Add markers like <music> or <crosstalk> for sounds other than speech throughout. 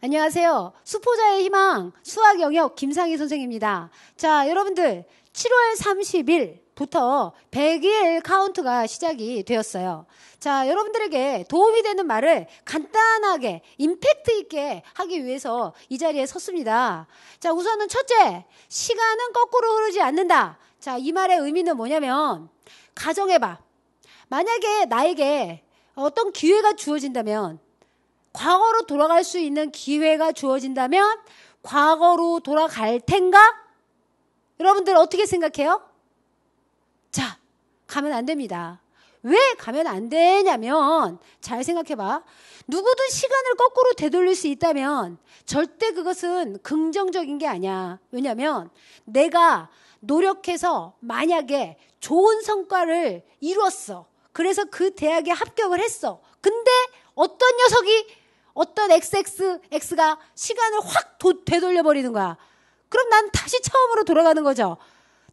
안녕하세요. 수포자의 희망 수학 영역 김상희 선생입니다. 자, 여러분들 7월 30일부터 100일 카운트가 시작이 되었어요. 자, 여러분들에게 도움이 되는 말을 간단하게 임팩트 있게 하기 위해서 이 자리에 섰습니다. 자, 우선은 첫째, 시간은 거꾸로 흐르지 않는다. 자, 이 말의 의미는 뭐냐면 가정해 봐. 만약에 나에게 어떤 기회가 주어진다면 과거로 돌아갈 수 있는 기회가 주어진다면 과거로 돌아갈 텐가? 여러분들 어떻게 생각해요? 자, 가면 안 됩니다. 왜 가면 안 되냐면 잘 생각해봐. 누구든 시간을 거꾸로 되돌릴 수 있다면 절대 그것은 긍정적인 게 아니야. 왜냐면 내가 노력해서 만약에 좋은 성과를 이루었어 그래서 그 대학에 합격을 했어. 근데 어떤 녀석이 어떤 XXX가 시간을 확 도, 되돌려버리는 거야. 그럼 난 다시 처음으로 돌아가는 거죠.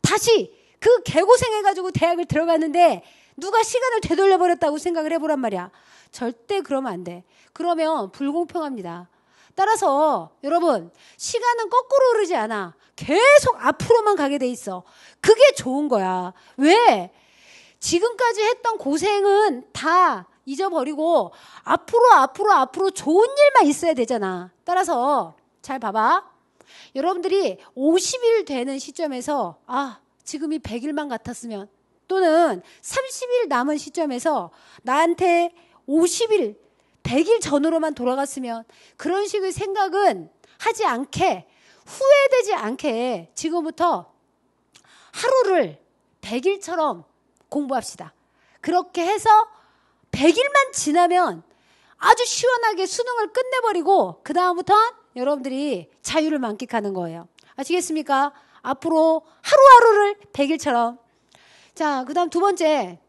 다시 그 개고생해가지고 대학을 들어갔는데 누가 시간을 되돌려버렸다고 생각을 해보란 말이야. 절대 그러면 안 돼. 그러면 불공평합니다. 따라서 여러분, 시간은 거꾸로 흐르지 않아. 계속 앞으로만 가게 돼 있어. 그게 좋은 거야. 왜? 지금까지 했던 고생은 다 잊어버리고 앞으로 앞으로 앞으로 좋은 일만 있어야 되잖아. 따라서 잘 봐봐. 여러분들이 50일 되는 시점에서 아, 지금이 100일만 같았으면 또는 30일 남은 시점에서 나한테 50일, 100일 전으로만 돌아갔으면 그런 식의 생각은 하지 않게 후회되지 않게 지금부터 하루를 100일처럼 공부합시다. 그렇게 해서 100일만 지나면 아주 시원하게 수능을 끝내버리고 그다음부터 여러분들이 자유를 만끽하는 거예요. 아시겠습니까? 앞으로 하루하루를 100일처럼. 자, 그 다음 두 번째.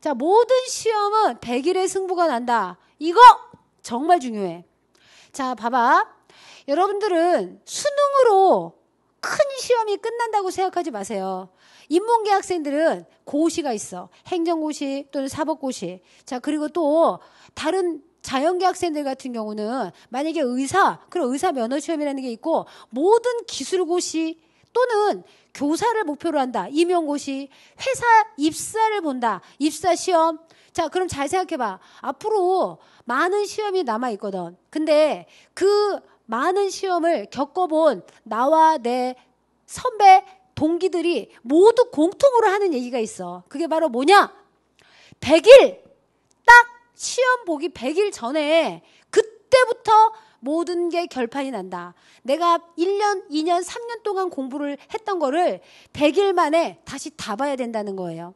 자, 모든 시험은 100일의 승부가 난다. 이거 정말 중요해. 자, 봐봐. 여러분들은 수능으로 큰 시험이 끝난다고 생각하지 마세요. 인문계 학생들은 고시가 있어. 행정고시 또는 사법고시. 자, 그리고 또 다른 자연계 학생들 같은 경우는 만약에 의사, 그럼 의사 면허 시험이라는 게 있고 모든 기술고시 또는 교사를 목표로 한다. 임용고시, 회사 입사를 본다. 입사 시험. 자, 그럼 잘 생각해 봐. 앞으로 많은 시험이 남아 있거든. 근데 그 많은 시험을 겪어본 나와 내 선배 동기들이 모두 공통으로 하는 얘기가 있어. 그게 바로 뭐냐? 100일! 딱 시험 보기 100일 전에 그때부터 모든 게 결판이 난다. 내가 1년, 2년, 3년 동안 공부를 했던 거를 100일 만에 다시 다 봐야 된다는 거예요.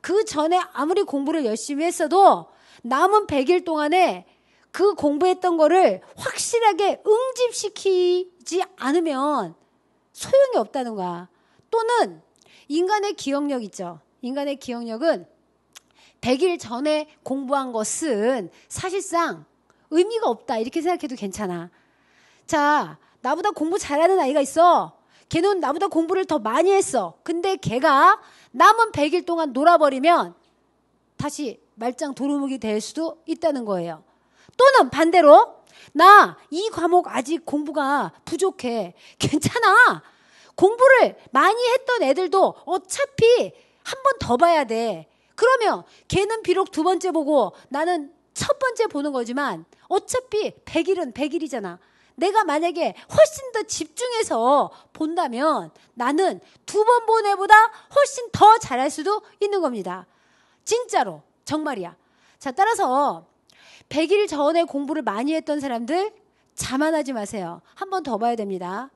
그 전에 아무리 공부를 열심히 했어도 남은 100일 동안에 그 공부했던 거를 확실하게 응집시키지 않으면 소용이 없다는 거야. 또는 인간의 기억력 있죠. 인간의 기억력은 100일 전에 공부한 것은 사실상 의미가 없다. 이렇게 생각해도 괜찮아. 자, 나보다 공부 잘하는 아이가 있어. 걔는 나보다 공부를 더 많이 했어. 근데 걔가 남은 100일 동안 놀아버리면 다시 말짱 도루묵이 될 수도 있다는 거예요. 또는 반대로 나 이 과목 아직 공부가 부족해. 괜찮아. 공부를 많이 했던 애들도 어차피 한 번 더 봐야 돼. 그러면 걔는 비록 두 번째 보고 나는 첫 번째 보는 거지만 어차피 100일은 100일이잖아. 내가 만약에 훨씬 더 집중해서 본다면 나는 두 번 본 애보다 훨씬 더 잘할 수도 있는 겁니다. 진짜로. 정말이야. 자, 따라서 100일 전에 공부를 많이 했던 사람들 자만하지 마세요. 한 번 더 봐야 됩니다.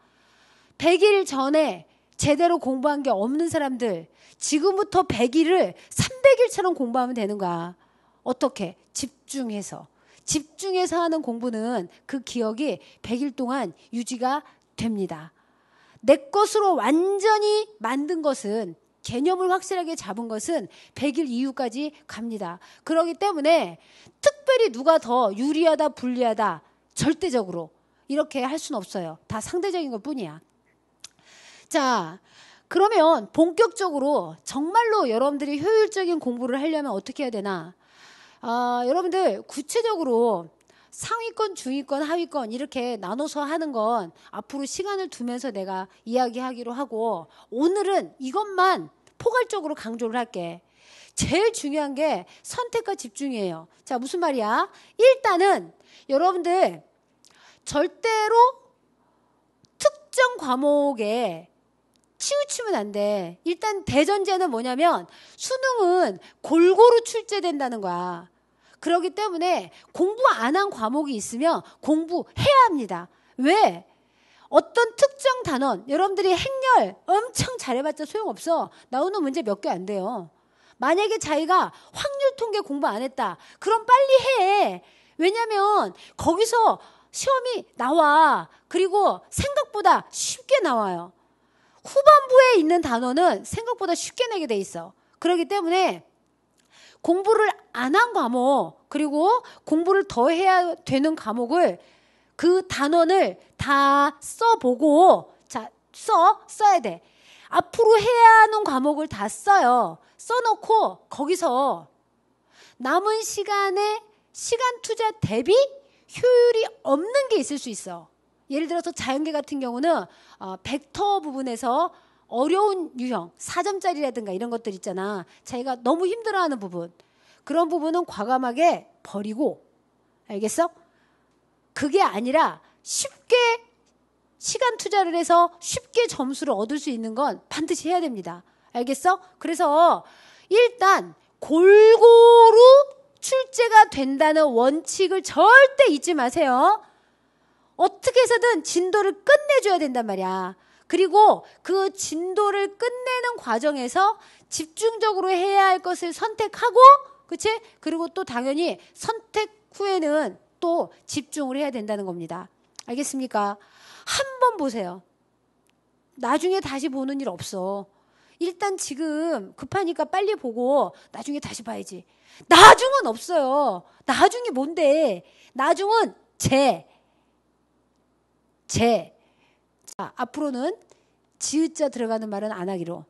100일 전에 제대로 공부한 게 없는 사람들 지금부터 100일을 300일처럼 공부하면 되는 거야. 어떻게? 집중해서. 집중해서 하는 공부는 그 기억이 100일 동안 유지가 됩니다. 내 것으로 완전히 만든 것은 개념을 확실하게 잡은 것은 100일 이후까지 갑니다. 그러기 때문에 특별히 누가 더 유리하다 불리하다 절대적으로 이렇게 할 수는 없어요. 다 상대적인 것 뿐이야. 자, 그러면 본격적으로 정말로 여러분들이 효율적인 공부를 하려면 어떻게 해야 되나? 아, 여러분들 구체적으로 상위권, 중위권, 하위권 이렇게 나눠서 하는 건 앞으로 시간을 두면서 내가 이야기하기로 하고 오늘은 이것만 포괄적으로 강조를 할게. 제일 중요한 게 선택과 집중이에요. 자, 무슨 말이야? 일단은 여러분들 절대로 특정 과목에 치우치면 안 돼. 일단 대전제는 뭐냐면 수능은 골고루 출제된다는 거야. 그러기 때문에 공부 안 한 과목이 있으면 공부해야 합니다. 왜? 어떤 특정 단원, 여러분들이 행렬 엄청 잘해봤자 소용없어. 나오는 문제 몇 개 안 돼요. 만약에 자기가 확률 통계 공부 안 했다. 그럼 빨리 해. 왜냐면 거기서 시험이 나와. 그리고 생각보다 쉽게 나와요. 후반부에 있는 단어는 생각보다 쉽게 내게 돼 있어. 그러기 때문에 공부를 안 한 과목, 그리고 공부를 더 해야 되는 과목을 그단어를다 써보고, 자, 써, 써야 돼. 앞으로 해야 하는 과목을 다 써요. 써놓고 거기서 남은 시간에 시간 투자 대비 효율이 없는 게 있을 수 있어. 예를 들어서 자연계 같은 경우는 어, 벡터 부분에서 어려운 유형, 4점짜리라든가 이런 것들 있잖아. 자기가 너무 힘들어하는 부분. 그런 부분은 과감하게 버리고, 알겠어? 그게 아니라 쉽게 시간 투자를 해서 쉽게 점수를 얻을 수 있는 건 반드시 해야 됩니다. 알겠어? 그래서 일단 골고루 출제가 된다는 원칙을 절대 잊지 마세요. 어떻게 해서든 진도를 끝내줘야 된단 말이야. 그리고 그 진도를 끝내는 과정에서 집중적으로 해야 할 것을 선택하고, 그치? 그리고 또 당연히 선택 후에는 또 집중을 해야 된다는 겁니다. 알겠습니까? 한번 보세요. 나중에 다시 보는 일 없어. 일단 지금 급하니까 빨리 보고 나중에 다시 봐야지. 나중은 없어요. 나중이 뭔데? 나중은 제, 제. 자, 앞으로는 지읒자 들어가는 말은 안 하기로.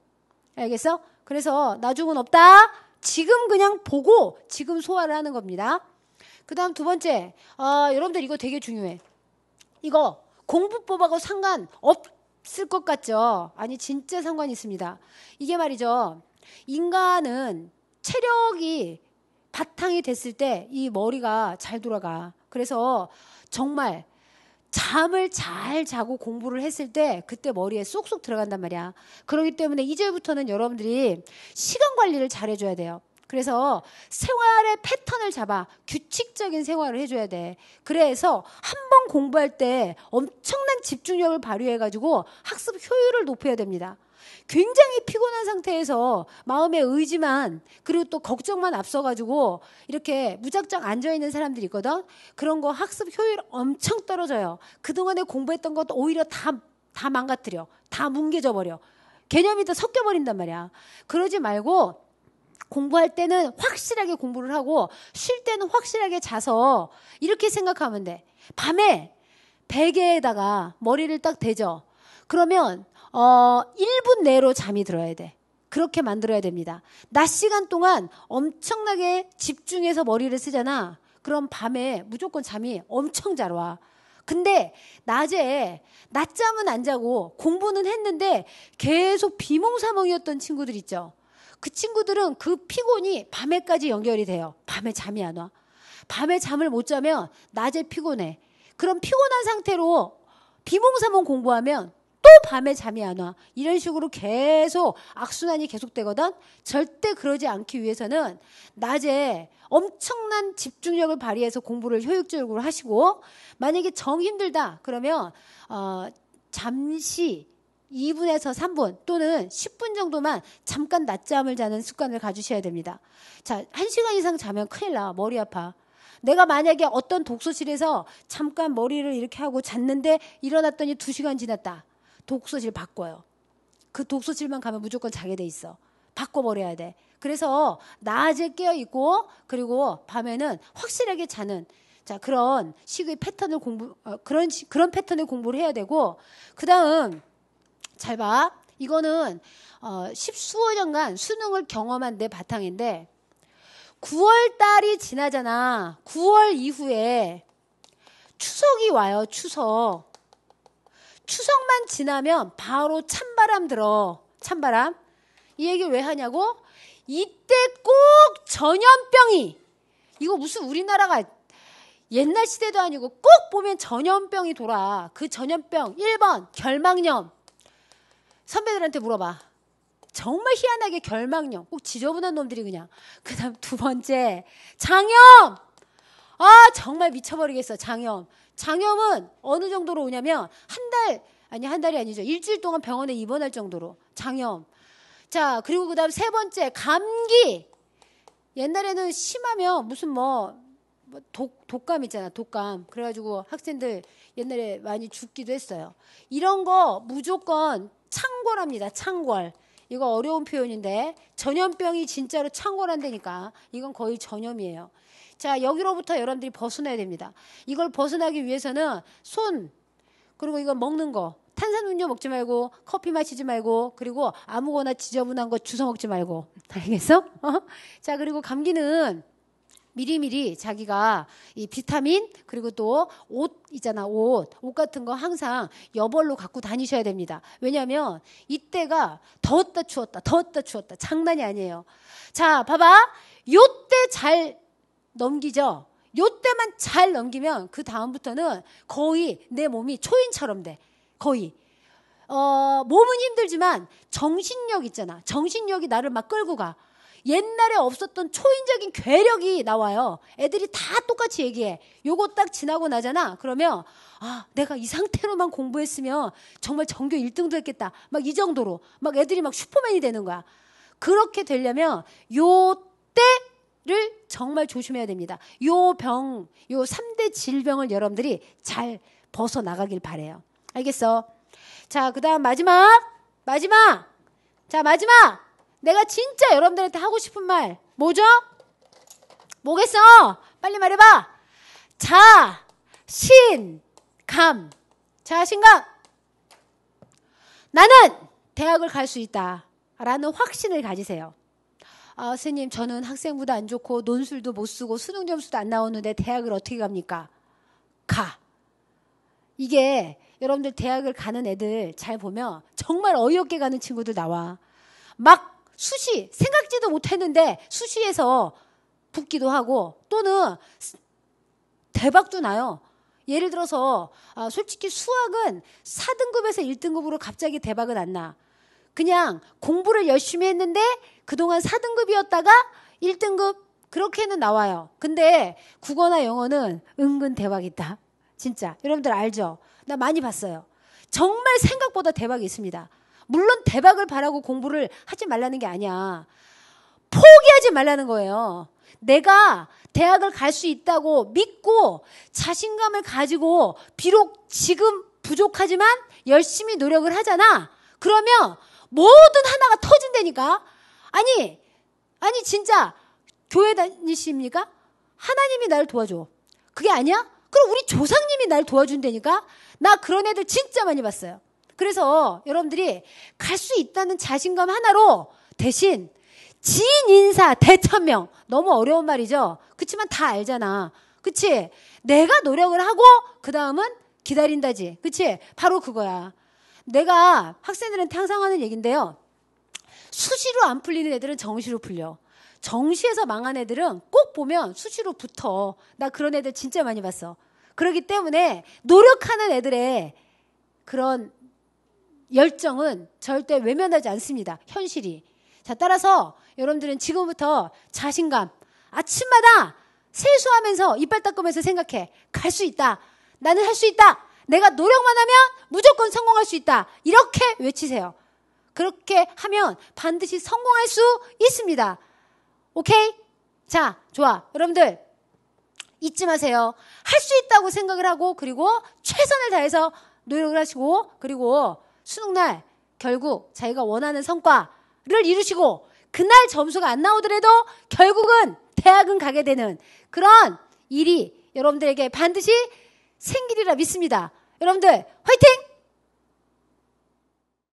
알겠어? 그래서 나중은 없다. 지금 그냥 보고 지금 소화를 하는 겁니다. 그 다음 두 번째, 아, 여러분들 이거 되게 중요해. 이거 공부법하고 상관 없을 것 같죠? 아니, 진짜 상관 있습니다. 이게 말이죠. 인간은 체력이 바탕이 됐을 때 이 머리가 잘 돌아가. 그래서 정말 잠을 잘 자고 공부를 했을 때 그때 머리에 쏙쏙 들어간단 말이야. 그러기 때문에 이제부터는 여러분들이 시간 관리를 잘 해줘야 돼요. 그래서 생활의 패턴을 잡아 규칙적인 생활을 해줘야 돼. 그래서 한번 공부할 때 엄청난 집중력을 발휘해가지고 학습 효율을 높여야 됩니다. 굉장히 피곤한 상태에서 마음의 의지만 그리고 또 걱정만 앞서가지고 이렇게 무작정 앉아있는 사람들이 있거든. 그런 거 학습 효율 엄청 떨어져요. 그동안에 공부했던 것도 오히려 다, 다 망가뜨려. 다 뭉개져 버려. 개념이 다 섞여버린단 말이야. 그러지 말고 공부할 때는 확실하게 공부를 하고 쉴 때는 확실하게 자서 이렇게 생각하면 돼. 밤에 베개에다가 머리를 딱 대죠. 그러면 어, 1분 내로 잠이 들어야 돼. 그렇게 만들어야 됩니다. 낮 시간 동안 엄청나게 집중해서 머리를 쓰잖아. 그럼 밤에 무조건 잠이 엄청 잘 와. 근데 낮에 낮잠은 안 자고 공부는 했는데 계속 비몽사몽이었던 친구들 있죠. 그 친구들은 그 피곤이 밤에까지 연결이 돼요. 밤에 잠이 안 와. 밤에 잠을 못 자면 낮에 피곤해. 그럼 피곤한 상태로 비몽사몽 공부하면 또 밤에 잠이 안 와. 이런 식으로 계속 악순환이 계속되거든. 절대 그러지 않기 위해서는 낮에 엄청난 집중력을 발휘해서 공부를 효율적으로 하시고 만약에 정 힘들다 그러면 어 잠시 2분에서 3분 또는 10분 정도만 잠깐 낮잠을 자는 습관을 가지셔야 됩니다. 자, 1시간 이상 자면 큰일 나. 머리 아파. 내가 만약에 어떤 독서실에서 잠깐 머리를 이렇게 하고 잤는데 일어났더니 2시간 지났다. 독서실 바꿔요. 그 독서실만 가면 무조건 자게 돼 있어. 바꿔버려야 돼. 그래서 낮에 깨어있고 그리고 밤에는 확실하게 자는 자 그런 식의 패턴을 공부 어, 그런 그런 패턴을 공부를 해야 되고 그 다음 잘 봐. 이거는 어, 십수어 년간 수능을 경험한 내 바탕인데 9월 달이 지나잖아. 9월 이후에 추석이 와요. 추석. 추석만 지나면 바로 찬바람 들어. 찬바람. 이 얘기를 왜 하냐고? 이때 꼭 전염병이 이거 무슨 우리나라가 옛날 시대도 아니고 꼭 보면 전염병이 돌아. 그 전염병 1번 결막염. 선배들한테 물어봐. 정말 희한하게 결막염. 꼭 지저분한 놈들이 그냥. 그다음 두 번째 장염. 아 정말 미쳐버리겠어 장염. 장염은 어느 정도로 오냐면 한 달, 아니, 한 달이 아니죠. 일주일 동안 병원에 입원할 정도로. 장염. 자, 그리고 그 다음 세 번째, 감기. 옛날에는 심하면 무슨 뭐, 뭐, 독, 독감 있잖아, 독감. 그래가지고 학생들 옛날에 많이 죽기도 했어요. 이런 거 무조건 창궐합니다, 창궐. 이거 어려운 표현인데 전염병이 진짜로 창궐한다니까 이건 거의 전염이에요. 자, 여기로부터 여러분들이 벗어나야 됩니다. 이걸 벗어나기 위해서는 손, 그리고 이거 먹는 거, 탄산음료 먹지 말고 커피 마시지 말고 그리고 아무거나 지저분한 거 주워 먹지 말고 <laughs> 알겠어? 어? 자 그리고 감기는 미리미리 자기가 이 비타민 그리고 또 옷 있잖아 옷 옷 같은 거 항상 여벌로 갖고 다니셔야 됩니다 왜냐하면 이때가 더웠다 추웠다 더웠다 추웠다 장난이 아니에요 자 봐봐 요때 잘 넘기죠. 요때만 잘 넘기면 그 다음부터는 거의 내 몸이 초인처럼 돼. 거의. 어, 몸은 힘들지만 정신력 있잖아. 정신력이 나를 막 끌고 가. 옛날에 없었던 초인적인 괴력이 나와요. 애들이 다 똑같이 얘기해. 요거 딱 지나고 나잖아. 그러면 아, 내가 이 상태로만 공부했으면 정말 전교 1등도 했겠다. 막 이 정도로 막 애들이 막 슈퍼맨이 되는 거야. 그렇게 되려면 요때 를 정말 조심해야 됩니다. 요 병, 요 3대 질병을 여러분들이 잘 벗어나가길 바래요. 알겠어? 자, 그다음 마지막. 마지막. 자, 마지막. 내가 진짜 여러분들한테 하고 싶은 말. 뭐죠? 뭐겠어? 빨리 말해 봐. 자, 신, 감. 자신감. 나는 대학을 갈 수 있다. 라는 확신을 가지세요. 아, 선생님 저는 학생부도 안 좋고 논술도 못 쓰고 수능 점수도 안 나오는데 대학을 어떻게 갑니까? 가. 이게 여러분들 대학을 가는 애들 잘 보면 정말 어이없게 가는 친구들 나와. 막 수시, 생각지도 못했는데 수시에서 붙기도 하고 또는 대박도 나요. 예를 들어서 아, 솔직히 수학은 4등급에서 1등급으로 갑자기 대박은 안 나. 그냥 공부를 열심히 했는데 그동안 4등급이었다가 1등급 그렇게는 나와요. 근데 국어나 영어는 은근 대박이다. 진짜. 여러분들 알죠? 나 많이 봤어요. 정말 생각보다 대박이 있습니다. 물론 대박을 바라고 공부를 하지 말라는 게 아니야. 포기하지 말라는 거예요. 내가 대학을 갈 수 있다고 믿고 자신감을 가지고 비록 지금 부족하지만 열심히 노력을 하잖아. 그러면 모든 하나가 터진다니까. 아니, 아니, 진짜 교회 다니십니까? 하나님이 날 도와줘. 그게 아니야? 그럼 우리 조상님이 날 도와준다니까? 나 그런 애들 진짜 많이 봤어요. 그래서 여러분들이 갈 수 있다는 자신감 하나로 대신 지인 인사 대천명 너무 어려운 말이죠. 그치만 다 알잖아. 그치? 내가 노력을 하고 그 다음은 기다린다지. 그치? 바로 그거야. 내가 학생들한테 항상 하는 얘긴데요. 수시로 안 풀리는 애들은 정시로 풀려. 정시에서 망한 애들은 꼭 보면 수시로 붙어. 나 그런 애들 진짜 많이 봤어. 그러기 때문에 노력하는 애들의 그런 열정은 절대 외면하지 않습니다. 현실이. 자, 따라서 여러분들은 지금부터 자신감, 아침마다 세수하면서 이빨 닦으면서 생각해. 갈 수 있다. 나는 할 수 있다. 내가 노력만 하면 무조건 성공할 수 있다. 이렇게 외치세요. 그렇게 하면 반드시 성공할 수 있습니다. 오케이? 자, 좋아. 여러분들, 잊지 마세요. 할 수 있다고 생각을 하고, 그리고 최선을 다해서 노력을 하시고, 그리고 수능날 결국 자기가 원하는 성과를 이루시고, 그날 점수가 안 나오더라도 결국은 대학은 가게 되는 그런 일이 여러분들에게 반드시 생기리라 믿습니다. 여러분들, 화이팅!